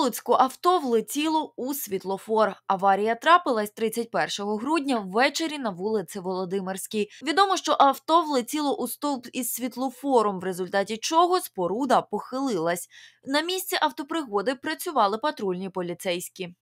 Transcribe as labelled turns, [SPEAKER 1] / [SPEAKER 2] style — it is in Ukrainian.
[SPEAKER 1] Луцьку авто влетіло у світлофор. Аварія трапилась 31 грудня ввечері на вулиці Володимирській. Відомо, що авто влетіло у стовп із світлофором, в результаті чого споруда похилилась. На місці автопригоди працювали патрульні поліцейські.